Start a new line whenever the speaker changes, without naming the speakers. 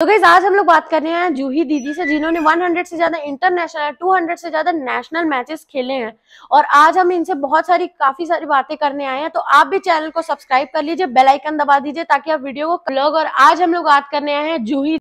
तो गैस आज हम लोग बात कर रहे हैं जूही दीदी से जिन्होंने 100 से ज्यादा इंटरनेशनल 200 से ज्यादा नेशनल मैचेस खेले हैं और आज हम इनसे बहुत सारी काफी सारी बातें करने आए हैं तो आप भी चैनल को सब्सक्राइब कर लीजिए बेल आइकन दबा दीजिए ताकि आप वीडियो को लोग और आज हम लोग बात करने आए हैं जूही